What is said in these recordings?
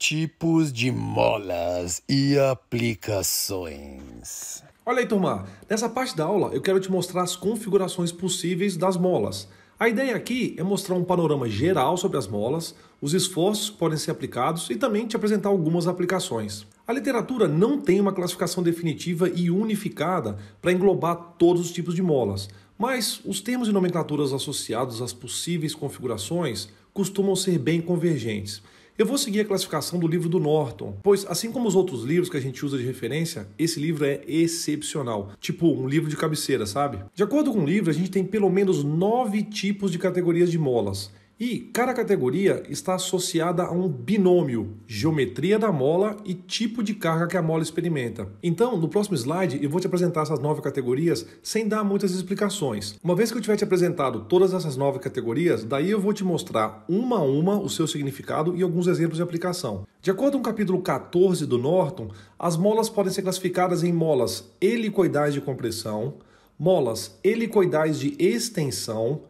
tipos de molas e aplicações. Olha aí, turma. Nessa parte da aula, eu quero te mostrar as configurações possíveis das molas. A ideia aqui é mostrar um panorama geral sobre as molas, os esforços que podem ser aplicados e também te apresentar algumas aplicações. A literatura não tem uma classificação definitiva e unificada para englobar todos os tipos de molas, mas os termos e nomenclaturas associados às possíveis configurações costumam ser bem convergentes. Eu vou seguir a classificação do livro do Norton, pois, assim como os outros livros que a gente usa de referência, esse livro é excepcional. Tipo, um livro de cabeceira, sabe? De acordo com o livro, a gente tem pelo menos nove tipos de categorias de molas. E cada categoria está associada a um binômio, geometria da mola e tipo de carga que a mola experimenta. Então, no próximo slide, eu vou te apresentar essas nove categorias sem dar muitas explicações. Uma vez que eu tiver te apresentado todas essas nove categorias, daí eu vou te mostrar uma a uma o seu significado e alguns exemplos de aplicação. De acordo com o capítulo 14 do Norton, as molas podem ser classificadas em molas helicoidais de compressão, molas helicoidais de extensão,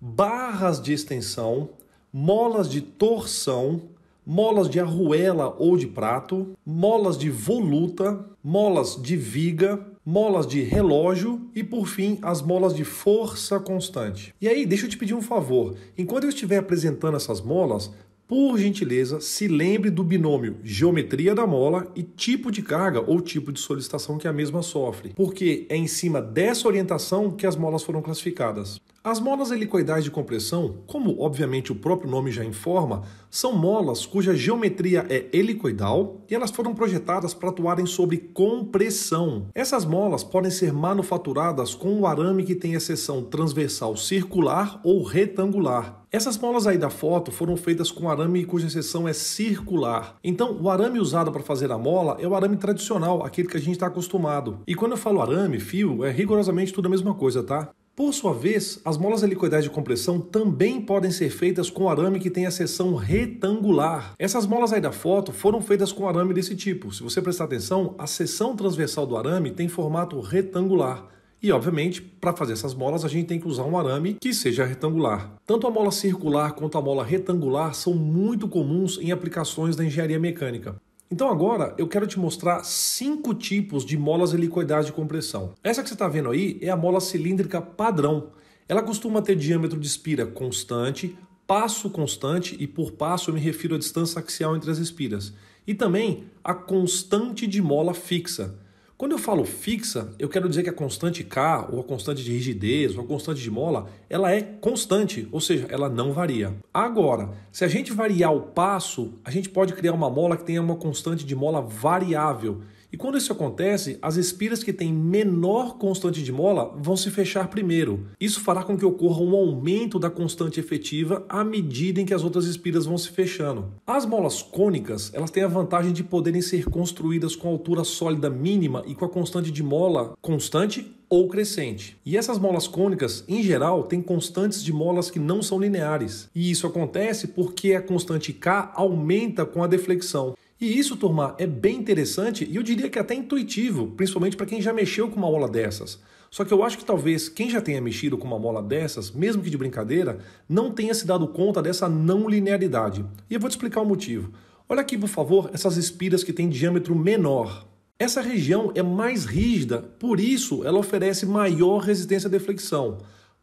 barras de extensão, molas de torção, molas de arruela ou de prato, molas de voluta, molas de viga, molas de relógio e, por fim, as molas de força constante. E aí, deixa eu te pedir um favor. Enquanto eu estiver apresentando essas molas, por gentileza, se lembre do binômio geometria da mola e tipo de carga ou tipo de solicitação que a mesma sofre, porque é em cima dessa orientação que as molas foram classificadas. As molas helicoidais de compressão, como obviamente o próprio nome já informa, são molas cuja geometria é helicoidal e elas foram projetadas para atuarem sobre compressão. Essas molas podem ser manufaturadas com um arame que tem a seção transversal circular ou retangular. Essas molas aí da foto foram feitas com arame cuja seção é circular. Então, o arame usado para fazer a mola é o arame tradicional, aquele que a gente está acostumado. E quando eu falo arame, fio, é rigorosamente tudo a mesma coisa, tá? Por sua vez, as molas helicoidais de compressão também podem ser feitas com arame que tem a seção retangular. Essas molas aí da foto foram feitas com arame desse tipo. Se você prestar atenção, a seção transversal do arame tem formato retangular. E, obviamente, para fazer essas molas, a gente tem que usar um arame que seja retangular. Tanto a mola circular quanto a mola retangular são muito comuns em aplicações da engenharia mecânica. Então agora eu quero te mostrar cinco tipos de molas helicoidais de compressão. Essa que você está vendo aí é a mola cilíndrica padrão. Ela costuma ter diâmetro de espira constante, passo constante, e por passo eu me refiro à distância axial entre as espiras, e também a constante de mola fixa. Quando eu falo fixa, eu quero dizer que a constante K, ou a constante de rigidez, ou a constante de mola, ela é constante, ou seja, ela não varia. Agora, se a gente variar o passo, a gente pode criar uma mola que tenha uma constante de mola variável. E quando isso acontece, as espiras que têm menor constante de mola vão se fechar primeiro. Isso fará com que ocorra um aumento da constante efetiva à medida em que as outras espiras vão se fechando. As molas cônicas, elas têm a vantagem de poderem ser construídas com altura sólida mínima e com a constante de mola constante ou crescente. E essas molas cônicas, em geral, têm constantes de molas que não são lineares. E isso acontece porque a constante K aumenta com a deflexão. E isso, turma, é bem interessante e eu diria que é até intuitivo, principalmente para quem já mexeu com uma mola dessas. Só que eu acho que talvez quem já tenha mexido com uma mola dessas, mesmo que de brincadeira, não tenha se dado conta dessa não linearidade. E eu vou te explicar o motivo. Olha aqui, por favor, essas espiras que têm diâmetro menor. Essa região é mais rígida, por isso ela oferece maior resistência à deflexão.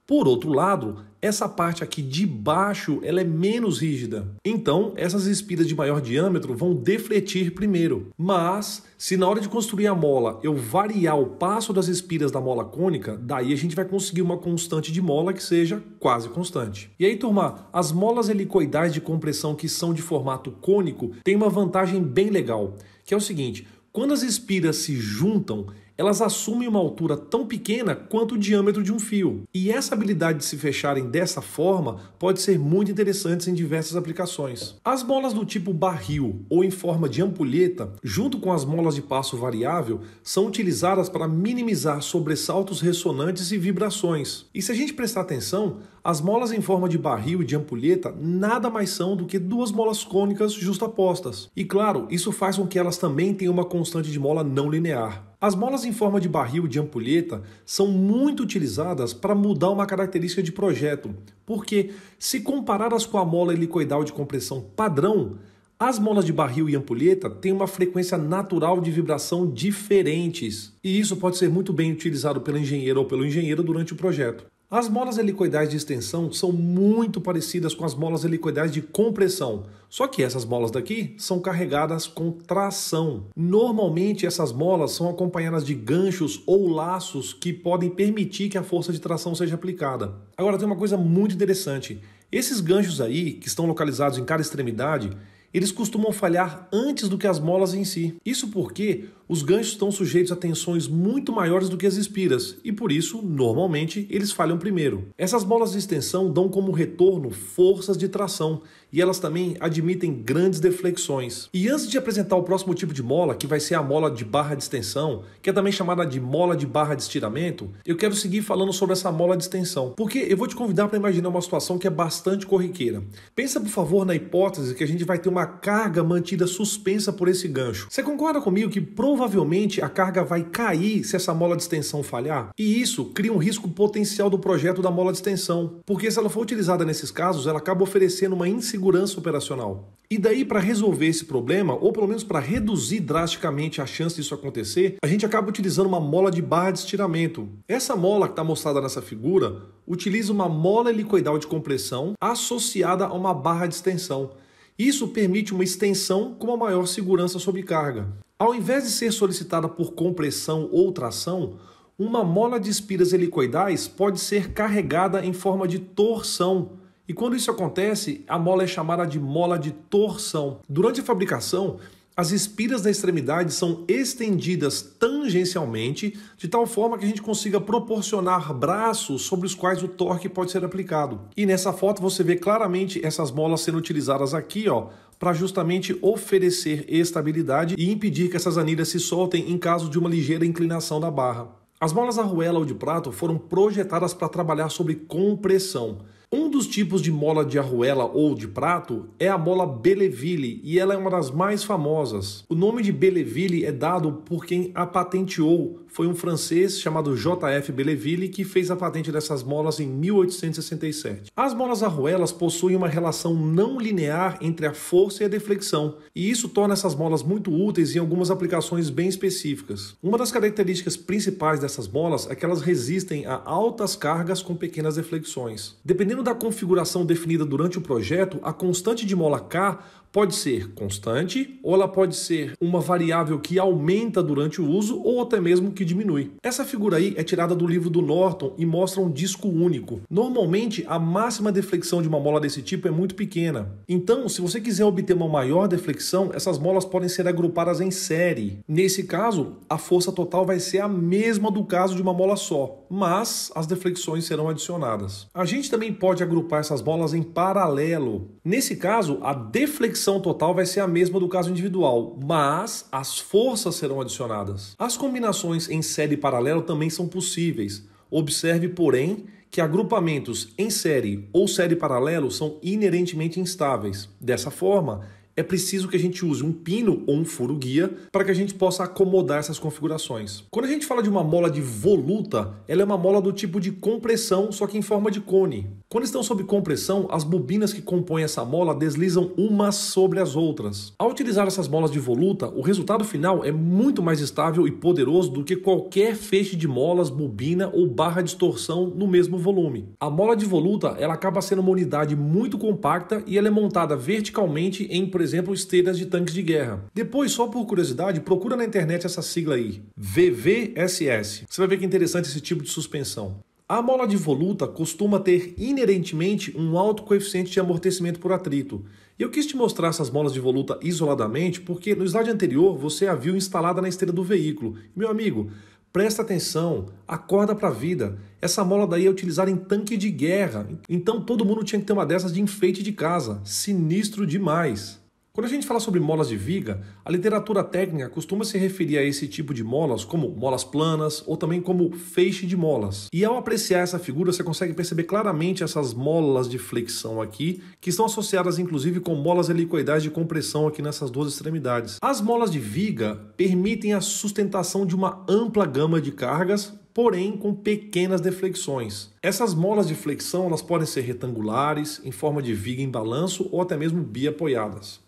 Por outro lado, essa parte aqui de baixo ela é menos rígida. Então, essas espiras de maior diâmetro vão defletir primeiro. Mas, se na hora de construir a mola eu variar o passo das espiras da mola cônica, daí a gente vai conseguir uma constante de mola que seja quase constante. E aí, turma, as molas helicoidais de compressão que são de formato cônico têm uma vantagem bem legal, que é o seguinte, quando as espiras se juntam, elas assumem uma altura tão pequena quanto o diâmetro de um fio. E essa habilidade de se fecharem dessa forma pode ser muito interessante em diversas aplicações. As molas do tipo barril ou em forma de ampulheta, junto com as molas de passo variável, são utilizadas para minimizar sobressaltos ressonantes e vibrações. E se a gente prestar atenção, as molas em forma de barril e de ampulheta nada mais são do que duas molas cônicas justapostas. E claro, isso faz com que elas também tenham uma constante de mola não linear. As molas em forma de barril de ampulheta são muito utilizadas para mudar uma característica de projeto, porque se comparadas com a mola helicoidal de compressão padrão, as molas de barril e ampulheta têm uma frequência natural de vibração diferentes, e isso pode ser muito bem utilizado pelo engenheiro ou pelo engenheiro durante o projeto. As molas helicoidais de extensão são muito parecidas com as molas helicoidais de compressão, só que essas molas daqui são carregadas com tração. Normalmente essas molas são acompanhadas de ganchos ou laços que podem permitir que a força de tração seja aplicada. Agora tem uma coisa muito interessante. Esses ganchos aí, que estão localizados em cada extremidade, eles costumam falhar antes do que as molas em si. Isso porque os ganchos estão sujeitos a tensões muito maiores do que as espiras e por isso, normalmente, eles falham primeiro. Essas molas de extensão dão como retorno forças de tração e elas também admitem grandes deflexões. E antes de apresentar o próximo tipo de mola, que vai ser a mola de barra de extensão, que é também chamada de mola de barra de estiramento, eu quero seguir falando sobre essa mola de extensão, porque eu vou te convidar para imaginar uma situação que é bastante corriqueira. Pensa, por favor, na hipótese que a gente vai ter uma carga mantida suspensa por esse gancho. Você concorda comigo que provavelmente a carga vai cair se essa mola de extensão falhar? E isso cria um risco potencial do projeto da mola de extensão, porque se ela for utilizada nesses casos, ela acaba oferecendo uma insegurança segurança operacional. E daí, para resolver esse problema, ou pelo menos para reduzir drasticamente a chance disso acontecer, a gente acaba utilizando uma mola de barra de estiramento. Essa mola que está mostrada nessa figura utiliza uma mola helicoidal de compressão associada a uma barra de extensão. Isso permite uma extensão com uma maior segurança sob carga. Ao invés de ser solicitada por compressão ou tração, uma mola de espiras helicoidais pode ser carregada em forma de torção e quando isso acontece, a mola é chamada de mola de torção. Durante a fabricação, as espiras da extremidade são estendidas tangencialmente, de tal forma que a gente consiga proporcionar braços sobre os quais o torque pode ser aplicado. E nessa foto você vê claramente essas molas sendo utilizadas aqui, ó, para justamente oferecer estabilidade e impedir que essas anilhas se soltem em caso de uma ligeira inclinação da barra. As molas arruela ou de prato foram projetadas para trabalhar sobre compressão. Um dos tipos de mola de arruela ou de prato é a mola Belleville e ela é uma das mais famosas. O nome de Belleville é dado por quem a patenteou, foi um francês chamado J.F. Belleville que fez a patente dessas molas em 1867. As molas arruelas possuem uma relação não linear entre a força e a deflexão, e isso torna essas molas muito úteis em algumas aplicações bem específicas. Uma das características principais dessas molas é que elas resistem a altas cargas com pequenas deflexões. Dependendo da configuração definida durante o projeto, a constante de mola K pode ser constante ou ela pode ser uma variável que aumenta durante o uso ou até mesmo que diminui. Essa figura aí é tirada do livro do Norton e mostra um disco único. Normalmente, a máxima deflexão de uma mola desse tipo é muito pequena. Então, se você quiser obter uma maior deflexão, essas molas podem ser agrupadas em série. Nesse caso, a força total vai ser a mesma do caso de uma mola só, mas as deflexões serão adicionadas. A gente também pode agrupar essas molas em paralelo. Nesse caso, a deflexão composição total vai ser a mesma do caso individual, mas as forças serão adicionadas. As combinações em série paralelo também são possíveis. Observe, porém, que agrupamentos em série ou série paralelo são inerentemente instáveis. Dessa forma, é preciso que a gente use um pino ou um furo guia para que a gente possa acomodar essas configurações. Quando a gente fala de uma mola de voluta, ela é uma mola do tipo de compressão, só que em forma de cone. Quando estão sob compressão, as bobinas que compõem essa mola deslizam umas sobre as outras. Ao utilizar essas molas de voluta, o resultado final é muito mais estável e poderoso do que qualquer feixe de molas, bobina ou barra de torção no mesmo volume. A mola de voluta, ela acaba sendo uma unidade muito compacta e ela é montada verticalmente em pressão exemplo, esteiras de tanques de guerra. Depois, só por curiosidade, procura na internet essa sigla aí, VVSS. Você vai ver que é interessante esse tipo de suspensão. A mola de voluta costuma ter inerentemente um alto coeficiente de amortecimento por atrito. E eu quis te mostrar essas molas de voluta isoladamente porque no slide anterior você a viu instalada na esteira do veículo. Meu amigo, presta atenção, acorda para a vida. Essa mola daí é utilizada em tanque de guerra. Então todo mundo tinha que ter uma dessas de enfeite de casa. Sinistro demais. Quando a gente fala sobre molas de viga, a literatura técnica costuma se referir a esse tipo de molas como molas planas ou também como feixe de molas. E ao apreciar essa figura, você consegue perceber claramente essas molas de flexão aqui, que estão associadas inclusive com molas helicoidais de compressão aqui nessas duas extremidades. As molas de viga permitem a sustentação de uma ampla gama de cargas, porém com pequenas deflexões. Essas molas de flexão elas podem ser retangulares, em forma de viga em balanço ou até mesmo biapoiadas.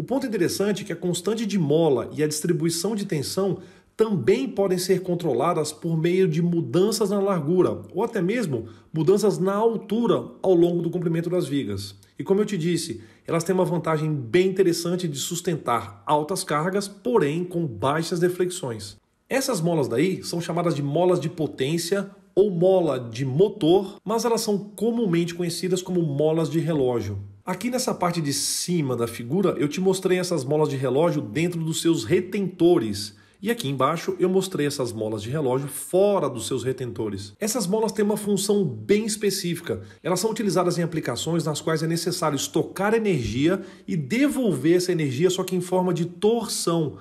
O ponto interessante é que a constante de mola e a distribuição de tensão também podem ser controladas por meio de mudanças na largura ou até mesmo mudanças na altura ao longo do comprimento das vigas. E como eu te disse, elas têm uma vantagem bem interessante de sustentar altas cargas, porém com baixas deflexões. Essas molas daí são chamadas de molas de potência ou mola de motor, mas elas são comumente conhecidas como molas de relógio. Aqui nessa parte de cima da figura, eu te mostrei essas molas de relógio dentro dos seus retentores. E aqui embaixo eu mostrei essas molas de relógio fora dos seus retentores. Essas molas têm uma função bem específica. Elas são utilizadas em aplicações nas quais é necessário estocar energia e devolver essa energia só que em forma de torção.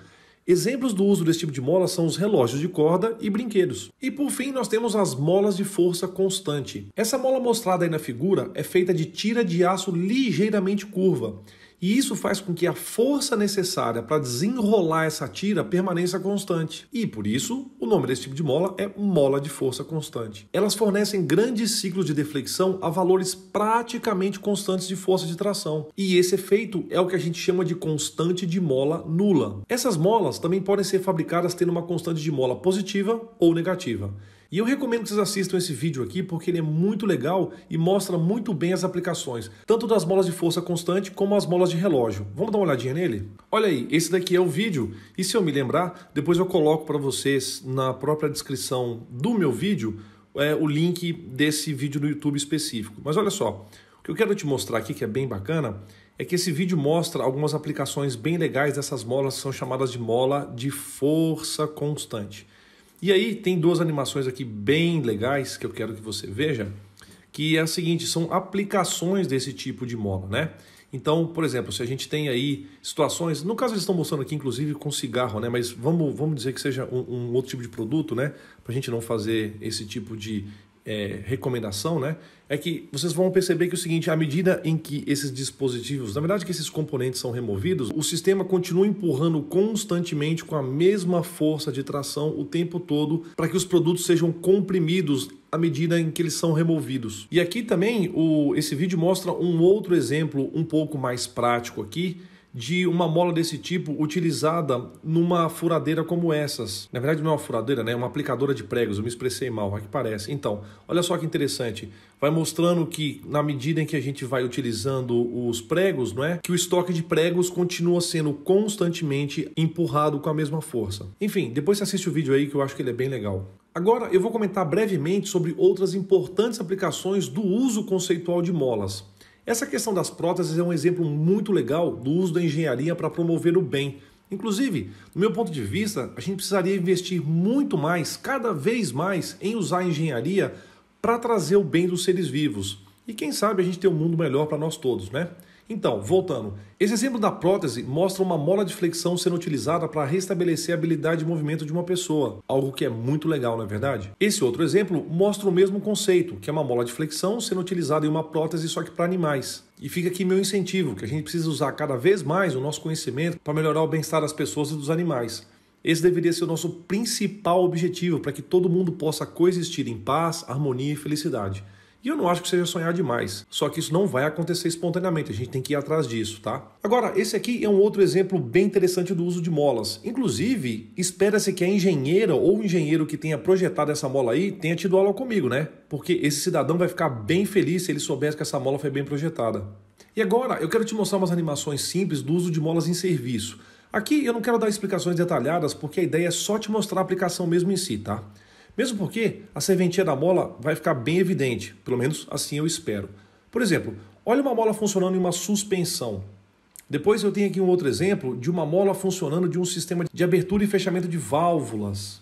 Exemplos do uso desse tipo de mola são os relógios de corda e brinquedos. E por fim, nós temos as molas de força constante. Essa mola mostrada aí na figura é feita de tira de aço ligeiramente curva e isso faz com que a força necessária para desenrolar essa tira permaneça constante. E por isso, o nome desse tipo de mola é mola de força constante. Elas fornecem grandes ciclos de deflexão a valores praticamente constantes de força de tração. E esse efeito é o que a gente chama de constante de mola nula. Essas molas também podem ser fabricadas tendo uma constante de mola positiva ou negativa. E eu recomendo que vocês assistam esse vídeo aqui porque ele é muito legal e mostra muito bem as aplicações, tanto das molas de força constante como as molas de relógio. Vamos dar uma olhadinha nele? Olha aí, esse daqui é o vídeo e se eu me lembrar, depois eu coloco para vocês na própria descrição do meu vídeo é, o link desse vídeo no YouTube específico. Mas olha só, o que eu quero te mostrar aqui que é bem bacana é que esse vídeo mostra algumas aplicações bem legais dessas molas que são chamadas de mola de força constante. E aí tem duas animações aqui bem legais que eu quero que você veja, que é a seguinte, são aplicações desse tipo de mola, né? Então, por exemplo, se a gente tem aí situações, no caso eles estão mostrando aqui inclusive com cigarro, né? Mas vamos, vamos dizer que seja um, um outro tipo de produto, né? Para a gente não fazer esse tipo de é, recomendação, né? É que vocês vão perceber que é o seguinte, à medida em que esses dispositivos, na verdade que esses componentes são removidos, o sistema continua empurrando constantemente com a mesma força de tração o tempo todo para que os produtos sejam comprimidos à medida em que eles são removidos. E aqui também o, esse vídeo mostra um outro exemplo um pouco mais prático aqui de uma mola desse tipo utilizada numa furadeira como essas. Na verdade, não é uma furadeira, né? É uma aplicadora de pregos. Eu me expressei mal, é que parece. Então, olha só que interessante. Vai mostrando que, na medida em que a gente vai utilizando os pregos, não é? Que o estoque de pregos continua sendo constantemente empurrado com a mesma força. Enfim, depois você assiste o vídeo aí que eu acho que ele é bem legal. Agora eu vou comentar brevemente sobre outras importantes aplicações do uso conceitual de molas. Essa questão das próteses é um exemplo muito legal do uso da engenharia para promover o bem. Inclusive, do meu ponto de vista, a gente precisaria investir muito mais, cada vez mais, em usar a engenharia para trazer o bem dos seres vivos. E quem sabe a gente ter um mundo melhor para nós todos, né? Então, voltando. Esse exemplo da prótese mostra uma mola de flexão sendo utilizada para restabelecer a habilidade de movimento de uma pessoa, algo que é muito legal, não é verdade? Esse outro exemplo mostra o mesmo conceito, que é uma mola de flexão sendo utilizada em uma prótese só que para animais. E fica aqui meu incentivo, que a gente precisa usar cada vez mais o nosso conhecimento para melhorar o bem-estar das pessoas e dos animais. Esse deveria ser o nosso principal objetivo para que todo mundo possa coexistir em paz, harmonia e felicidade. E eu não acho que seja sonhar demais. Só que isso não vai acontecer espontaneamente, a gente tem que ir atrás disso, tá? Agora, esse aqui é um outro exemplo bem interessante do uso de molas. Inclusive, espera-se que a engenheira ou o engenheiro que tenha projetado essa mola aí tenha tido aula comigo, né? Porque esse cidadão vai ficar bem feliz se ele soubesse que essa mola foi bem projetada. E agora, eu quero te mostrar umas animações simples do uso de molas em serviço. Aqui eu não quero dar explicações detalhadas porque a ideia é só te mostrar a aplicação mesmo em si, tá? Mesmo porque a serventia da mola vai ficar bem evidente, pelo menos assim eu espero. Por exemplo, olha uma mola funcionando em uma suspensão. Depois eu tenho aqui um outro exemplo de uma mola funcionando de um sistema de abertura e fechamento de válvulas.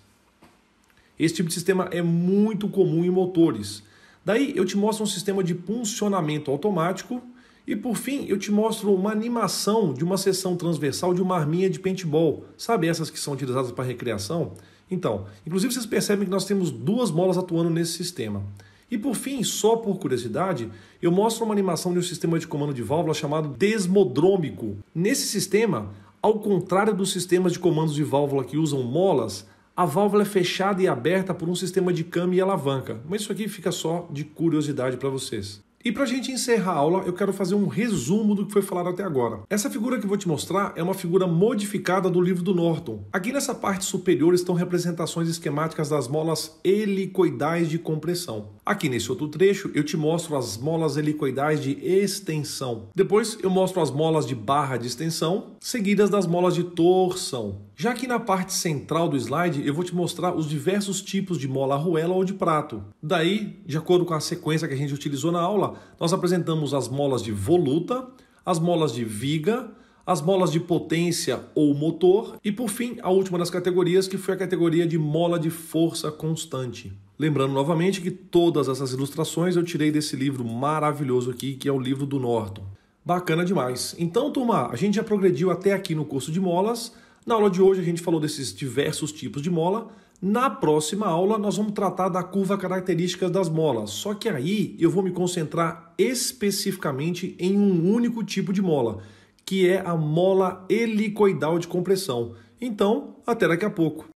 Esse tipo de sistema é muito comum em motores. Daí eu te mostro um sistema de funcionamento automático e por fim eu te mostro uma animação de uma seção transversal de uma arminha de paintball. Sabe essas que são utilizadas para recreação? Então, inclusive vocês percebem que nós temos duas molas atuando nesse sistema. E por fim, só por curiosidade, eu mostro uma animação de um sistema de comando de válvula chamado desmodrômico. Nesse sistema, ao contrário dos sistemas de comandos de válvula que usam molas, a válvula é fechada e aberta por um sistema de câmbio e alavanca. Mas isso aqui fica só de curiosidade para vocês. E para a gente encerrar a aula, eu quero fazer um resumo do que foi falado até agora. Essa figura que eu vou te mostrar é uma figura modificada do livro do Norton. Aqui nessa parte superior estão representações esquemáticas das molas helicoidais de compressão. Aqui nesse outro trecho, eu te mostro as molas helicoidais de extensão. Depois, eu mostro as molas de barra de extensão, seguidas das molas de torção. Já aqui na parte central do slide, eu vou te mostrar os diversos tipos de mola arruela ou de prato. Daí, de acordo com a sequência que a gente utilizou na aula, nós apresentamos as molas de voluta, as molas de viga, as molas de potência ou motor e, por fim, a última das categorias, que foi a categoria de mola de força constante. Lembrando novamente que todas essas ilustrações eu tirei desse livro maravilhoso aqui, que é o livro do Norton. Bacana demais. Então, turma, a gente já progrediu até aqui no curso de molas. Na aula de hoje a gente falou desses diversos tipos de mola. Na próxima aula nós vamos tratar da curva característica das molas. Só que aí eu vou me concentrar especificamente em um único tipo de mola, que é a mola helicoidal de compressão. Então, até daqui a pouco.